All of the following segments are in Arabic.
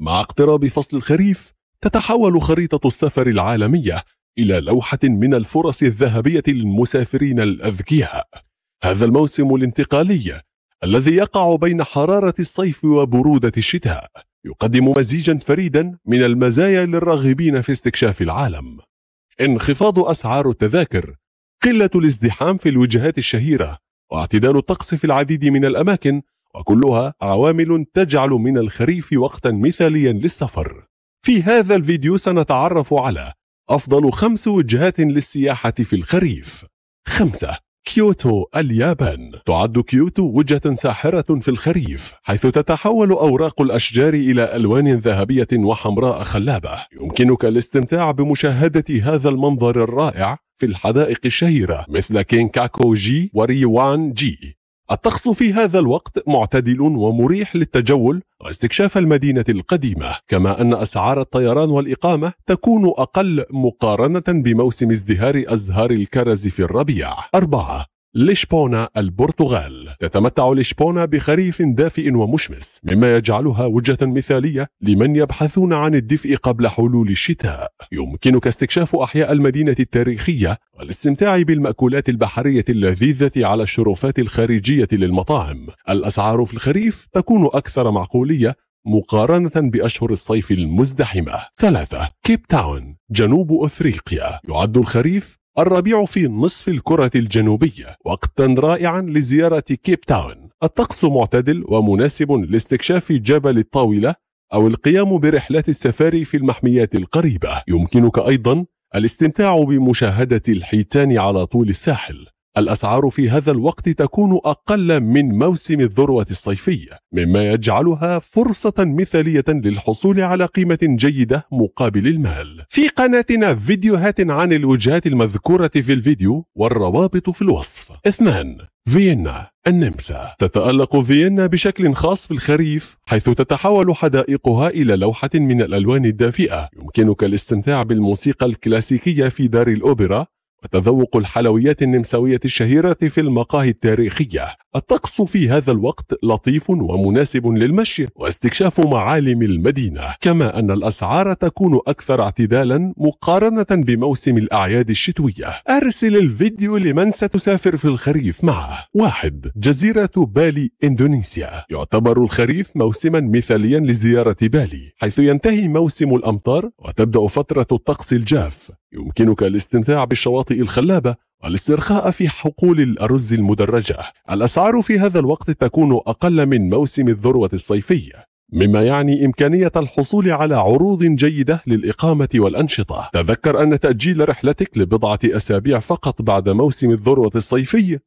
مع اقتراب فصل الخريف تتحول خريطة السفر العالمية إلى لوحة من الفرص الذهبية للمسافرين الأذكياء هذا الموسم الانتقالي الذي يقع بين حرارة الصيف وبرودة الشتاء يقدم مزيجا فريدا من المزايا للراغبين في استكشاف العالم انخفاض أسعار التذاكر قلة الازدحام في الوجهات الشهيرة واعتدال الطقس في العديد من الأماكن وكلها عوامل تجعل من الخريف وقتا مثاليا للسفر في هذا الفيديو سنتعرف على أفضل خمس وجهات للسياحة في الخريف خمسة كيوتو اليابان تعد كيوتو وجهة ساحرة في الخريف حيث تتحول أوراق الأشجار إلى ألوان ذهبية وحمراء خلابة يمكنك الاستمتاع بمشاهدة هذا المنظر الرائع في الحدائق الشهيرة مثل كينكاكو جي وريوان جي الطقس في هذا الوقت معتدل ومريح للتجول واستكشاف المدينة القديمة كما أن أسعار الطيران والإقامة تكون أقل مقارنة بموسم ازدهار أزهار الكرز في الربيع أربعة لشبونة البرتغال تتمتع لشبونة بخريف دافئ ومشمس مما يجعلها وجهة مثالية لمن يبحثون عن الدفء قبل حلول الشتاء يمكنك استكشاف أحياء المدينة التاريخية والاستمتاع بالمأكولات البحرية اللذيذة على الشرفات الخارجية للمطاعم الأسعار في الخريف تكون أكثر معقولية مقارنة بأشهر الصيف المزدحمة ثلاثة كيب تاون جنوب أفريقيا يعد الخريف الربيع في نصف الكرة الجنوبية وقتا رائعا لزيارة كيب تاون الطقس معتدل ومناسب لاستكشاف جبل الطاولة أو القيام برحلات السفاري في المحميات القريبة يمكنك أيضا الاستمتاع بمشاهدة الحيتان على طول الساحل الأسعار في هذا الوقت تكون أقل من موسم الذروة الصيفية مما يجعلها فرصة مثالية للحصول على قيمة جيدة مقابل المال في قناتنا فيديوهات عن الوجهات المذكورة في الفيديو والروابط في الوصف اثنان فيينا النمسا تتألق فيينا بشكل خاص في الخريف حيث تتحول حدائقها إلى لوحة من الألوان الدافئة يمكنك الاستمتاع بالموسيقى الكلاسيكية في دار الأوبرا وتذوق الحلويات النمساوية الشهيرة في المقاهي التاريخية الطقس في هذا الوقت لطيف ومناسب للمشي واستكشاف معالم المدينة كما أن الأسعار تكون أكثر اعتدالا مقارنة بموسم الأعياد الشتوية أرسل الفيديو لمن ستسافر في الخريف معه واحد جزيرة بالي إندونيسيا يعتبر الخريف موسما مثاليا لزيارة بالي حيث ينتهي موسم الأمطار وتبدأ فترة الطقس الجاف يمكنك الاستمتاع بالشواطئ الخلابة والاسترخاء في حقول الأرز المدرجة الأسعار في هذا الوقت تكون أقل من موسم الذروة الصيفية مما يعني إمكانية الحصول على عروض جيدة للإقامة والأنشطة تذكر أن تأجيل رحلتك لبضعة أسابيع فقط بعد موسم الذروة الصيفي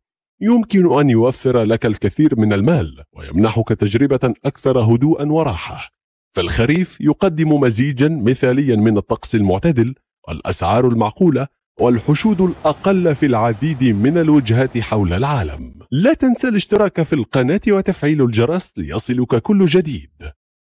يمكن أن يوفر لك الكثير من المال ويمنحك تجربة أكثر هدوءا وراحة فالخريف يقدم مزيجا مثاليا من الطقس المعتدل والأسعار المعقولة والحشود الأقل في العديد من الوجهات حول العالم لا تنسى الاشتراك في القناة وتفعيل الجرس ليصلك كل جديد